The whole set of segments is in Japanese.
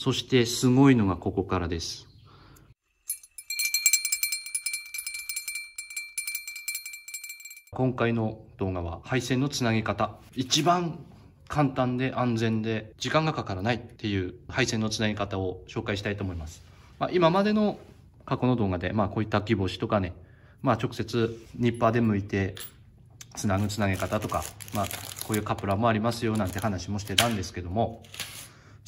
そしてすごいのがここからです。今回の動画は配線のつなげ方。一番簡単で安全で時間がかからないっていう配線のつなげ方を紹介したいと思います。まあ、今までの過去の動画で、まあ、こういった木星とかね、まあ、直接ニッパーで剥いてつなぐつなげ方とか、まあ、こういうカプラーもありますよなんて話もしてたんですけども、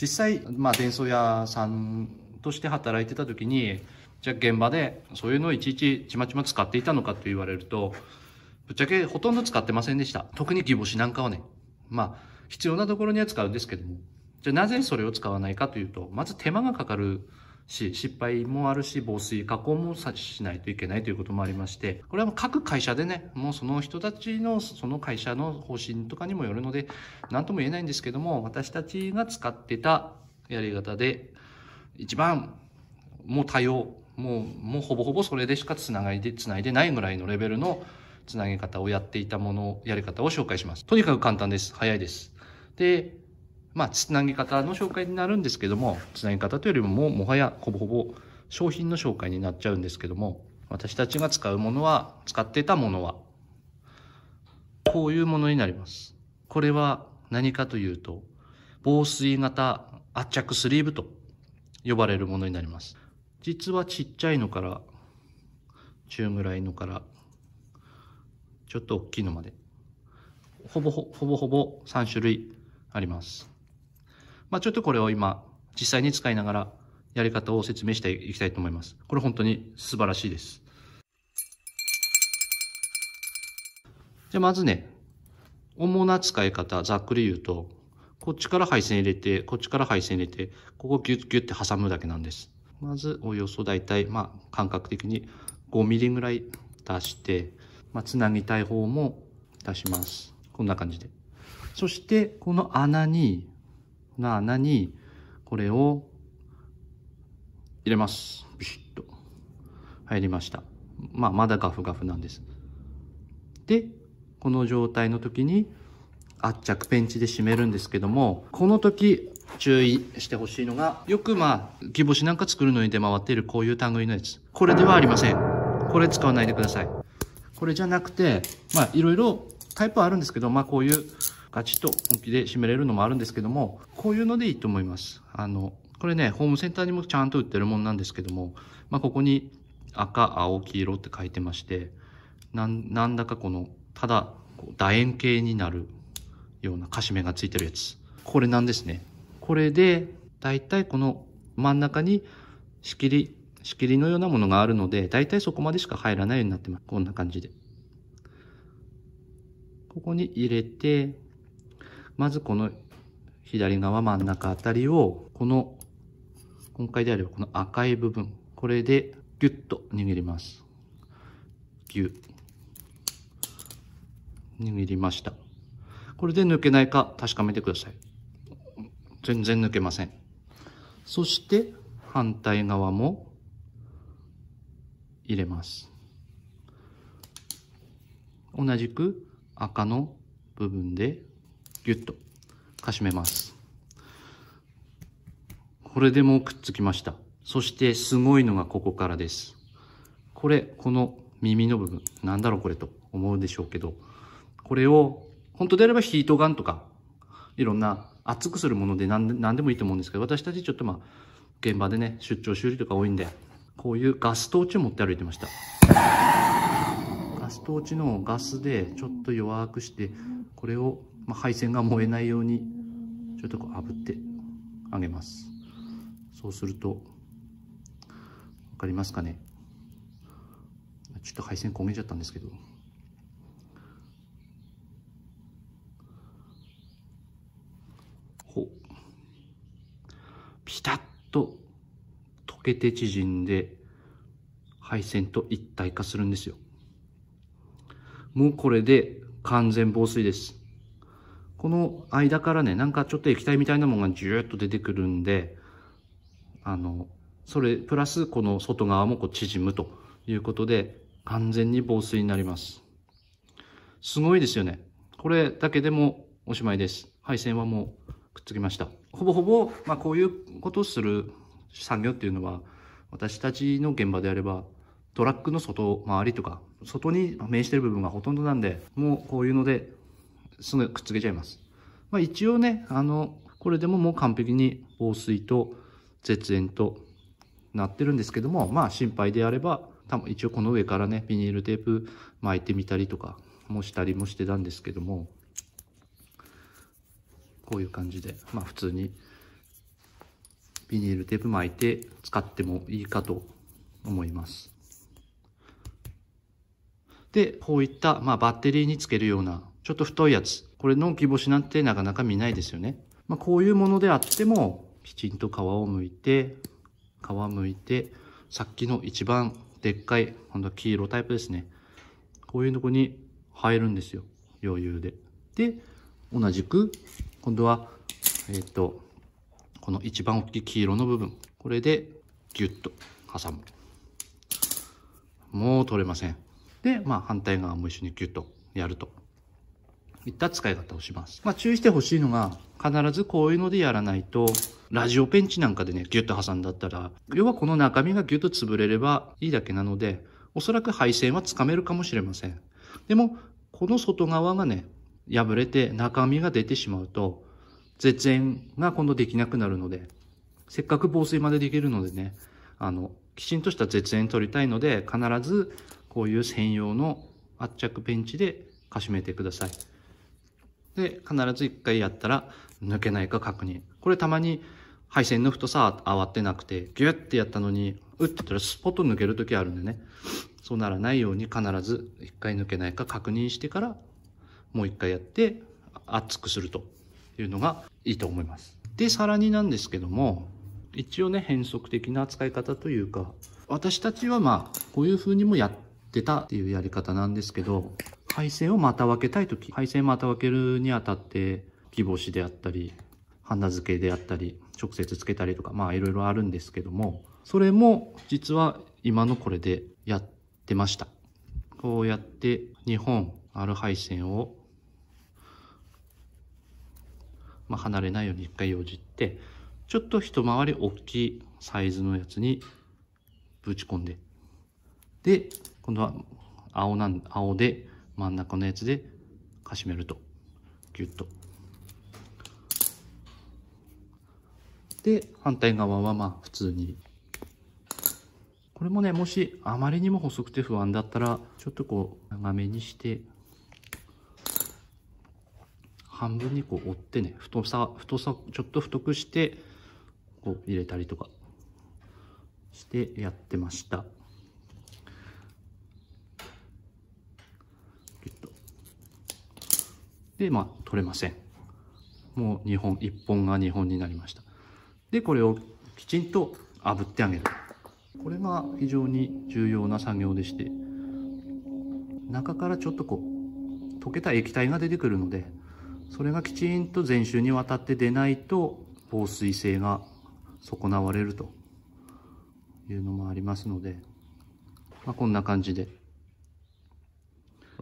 実際、まあ、伝送屋さんとして働いてた時にじゃあ現場でそういうのをいちいちちまちま使っていたのかと言われるとぶっちゃけほとんど使ってませんでした特に義母子なんかはねまあ必要なところには使うんですけどもじゃあなぜそれを使わないかというとまず手間がかかるし、失敗もあるし、防水加工もしないといけないということもありまして、これはもう各会社でね、もうその人たちの、その会社の方針とかにもよるので、何とも言えないんですけども、私たちが使ってたやり方で、一番、もう多様、もう、もうほぼほぼそれでしかつながりで、つないでないぐらいのレベルのつなげ方をやっていたもの、やり方を紹介します。とにかく簡単です。早いです。で、まあ、つなぎ方の紹介になるんですけども、つなぎ方というよりもも、もはやほぼほぼ商品の紹介になっちゃうんですけども、私たちが使うものは、使ってたものは、こういうものになります。これは何かというと、防水型圧着スリーブと呼ばれるものになります。実はちっちゃいのから、中ぐらいのから、ちょっと大きいのまで、ほぼほぼほぼ3種類あります。まあ、ちょっとこれを今、実際に使いながら、やり方を説明していきたいと思います。これ本当に素晴らしいです。じゃあまずね、主な使い方、ざっくり言うと、こっちから配線入れて、こっちから配線入れて、ここギュッギュッて挟むだけなんです。まず、およそ大体、まあ、感覚的に5ミリぐらい出して、まあ、つなぎたい方も出します。こんな感じで。そして、この穴に、な穴にこれを入れますビシッと入りましたまあまだガフガフなんですでこの状態の時に圧着ペンチで締めるんですけどもこの時注意してほしいのがよくまあ木星なんか作るのに出回っているこういう類のやつこれではありませんこれ使わないでくださいこれじゃなくてまあいろいろタイプはあるんですけどまあこういうガチッと本気で締めれるのもあるんですけども、こういうのでいいと思います。あの、これね、ホームセンターにもちゃんと売ってるもんなんですけども、まあ、ここに赤、青、黄色って書いてまして、なんだかこの、ただ、楕円形になるようなカシメがついてるやつ。これなんですね。これで、だいたいこの真ん中に仕切り、仕切りのようなものがあるので、だいたいそこまでしか入らないようになってます。こんな感じで。ここに入れて、まずこの左側真ん中あたりを、この、今回であればこの赤い部分、これでギュッと握ります。ギュ握りました。これで抜けないか確かめてください。全然抜けません。そして反対側も入れます。同じく赤の部分でギュッとかしめますこれでもうくっつきましたそしてすごいのがここからですこれこの耳の部分なんだろうこれと思うでしょうけどこれを本当であればヒートガンとかいろんな熱くするもので何で何でもいいと思うんですけど私たちちょっとまあ現場でね出張修理とか多いんでこういうガストーチを持って歩いてましたガストーチのガスでちょっと弱くしてこれをまあ、配線が燃えないようにちょっとこう炙ってあげますそうすると分かりますかねちょっと配線焦げちゃったんですけどほピタッと溶けて縮んで配線と一体化するんですよもうこれで完全防水ですこの間からね、なんかちょっと液体みたいなものがジューッと出てくるんで、あの、それ、プラスこの外側もこう縮むということで、完全に防水になります。すごいですよね。これだけでもおしまいです。配線はもうくっつきました。ほぼほぼ、まあこういうことをする産業っていうのは、私たちの現場であれば、トラックの外回りとか、外に面してる部分がほとんどなんで、もうこういうのですぐくっつけちゃいます。まあ、一応ね、あの、これでももう完璧に防水と絶縁となってるんですけども、まあ心配であれば、多分一応この上からね、ビニールテープ巻いてみたりとかもしたりもしてたんですけども、こういう感じで、まあ普通にビニールテープ巻いて使ってもいいかと思います。で、こういった、まあ、バッテリーにつけるようなちょっと太いやつ。これの木干しなんてなかなか見ないですよね。まあ、こういうものであっても、きちんと皮を剥いて、皮剥いて、さっきの一番でっかい、今度は黄色タイプですね。こういうとこに入るんですよ。余裕で。で、同じく、今度は、えっ、ー、と、この一番大きい黄色の部分。これでギュッと挟む。もう取れません。で、まあ反対側も一緒にギュッとやると。いった使い方をします。まあ、注意してほしいのが、必ずこういうのでやらないと、ラジオペンチなんかでね、ギュッと挟んだったら、要はこの中身がギュッと潰れればいいだけなので、おそらく配線はつかめるかもしれません。でも、この外側がね、破れて中身が出てしまうと、絶縁が今度できなくなるので、せっかく防水までできるのでね、あの、きちんとした絶縁取りたいので、必ずこういう専用の圧着ペンチでかしめてください。で、必ず1回やったら抜けないか確認。これたまに配線の太さ慌てなくて、ギュッてやったのに、打ってたらスポッと抜ける時あるんでね。そうならないように必ず1回抜けないか確認してから、もう1回やって、熱くするというのがいいと思います。で、さらになんですけども、一応ね、変則的な扱い方というか、私たちはまあ、こういう風にもやってたっていうやり方なんですけど、配線をまた分けたいとき、配線また分けるにあたって、木干しであったり、花付けであったり、直接つけたりとか、まあいろいろあるんですけども、それも実は今のこれでやってました。こうやって2本ある配線を、まあ、離れないように一回よじって、ちょっと一回り大きいサイズのやつにぶち込んで、で、今度は青なん、青で真ん中のやつでかしめるとギュッとで反対側はまあ普通にこれもねもしあまりにも細くて不安だったらちょっとこう長めにして半分にこう折ってね太さ太さちょっと太くしてこう入れたりとかしてやってました。で、まあ、取れません。もう2本、1本が2本になりました。で、これをきちんと炙ってあげる。これが非常に重要な作業でして、中からちょっとこう、溶けた液体が出てくるので、それがきちんと全周にわたって出ないと、防水性が損なわれるというのもありますので、まあ、こんな感じで、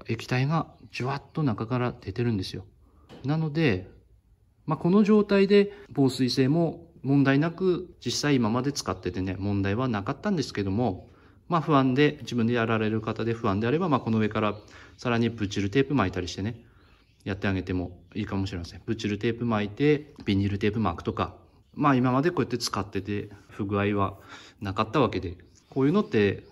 液体がじわっと中から出てるんですよ。なので、まあ、この状態で防水性も問題なく実際今まで使っててね問題はなかったんですけどもまあ不安で自分でやられる方で不安であればまあこの上からさらにブチルテープ巻いたりしてねやってあげてもいいかもしれませんブチルテープ巻いてビニールテープ巻くとかまあ今までこうやって使ってて不具合はなかったわけでこういうのって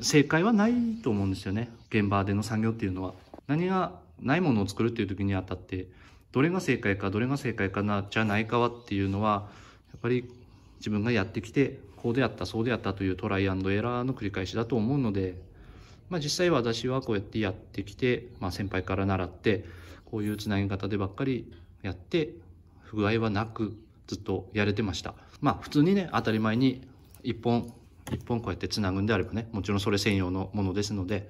正解はないと思うんですよね現場での作業っていうのは。何がないものを作るっていう時にあたってどれが正解かどれが正解かなじゃないかはっていうのはやっぱり自分がやってきてこうであったそうであったというトライアンドエラーの繰り返しだと思うので、まあ、実際私はこうやってやってきて、まあ、先輩から習ってこういうつなぎ方でばっかりやって不具合はなくずっとやれてましたまあ普通にね当たり前に1本1本こうやってつなぐんであればねもちろんそれ専用のものですので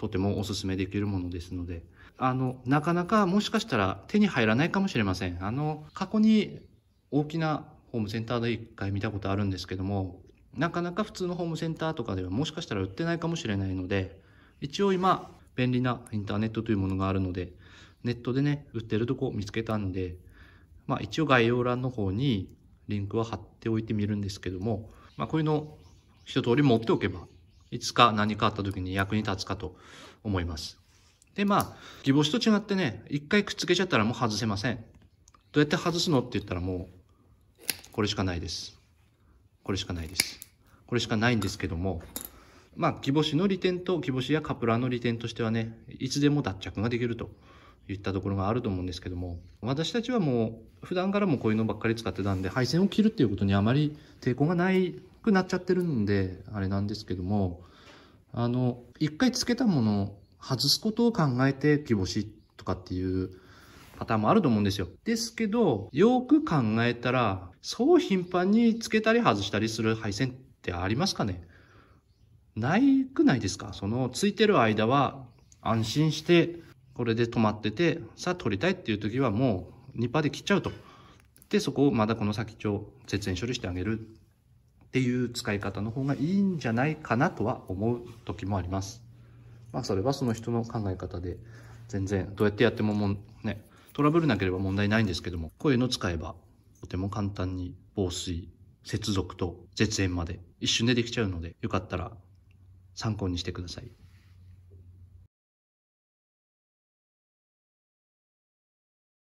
とてもおすすめできるものですので、あの、なかなかもしかしたら手に入らないかもしれません。あの、過去に大きなホームセンターで一回見たことあるんですけども、なかなか普通のホームセンターとかではもしかしたら売ってないかもしれないので、一応今、便利なインターネットというものがあるので、ネットでね、売ってるとこ見つけたんで、まあ一応概要欄の方にリンクは貼っておいてみるんですけども、まあこういうの一通り持っておけばいつか何かあった時に役に立つかと思います。で、まあ、ギボシと違ってね、一回くっつけちゃったらもう外せません。どうやって外すのって言ったらもう、これしかないです。これしかないです。これしかないんですけども、まあ、ギボシの利点と、ギボシやカプラーの利点としてはね、いつでも脱着ができるといったところがあると思うんですけども、私たちはもう、普段からもこういうのばっかり使ってたんで、配線を切るっていうことにあまり抵抗がないくなっちゃってるんで、あれなんですけども、あの、一回つけたものを外すことを考えて木星とかっていうパターンもあると思うんですよ。ですけど、よく考えたら、そう頻繁につけたり外したりする配線ってありますかねないくないですかそのついてる間は安心して、これで止まってて、さあ取りたいっていう時はもうニッパーで切っちゃうと。で、そこをまだこの先ちょ絶縁処理してあげるっていう使い方の方がいいんじゃないかなとは思う時もあります。まあそれはその人の考え方で全然どうやってやってももね、トラブルなければ問題ないんですけども、こういうの使えばとても簡単に防水、接続と絶縁まで一瞬でできちゃうので、よかったら参考にしてください。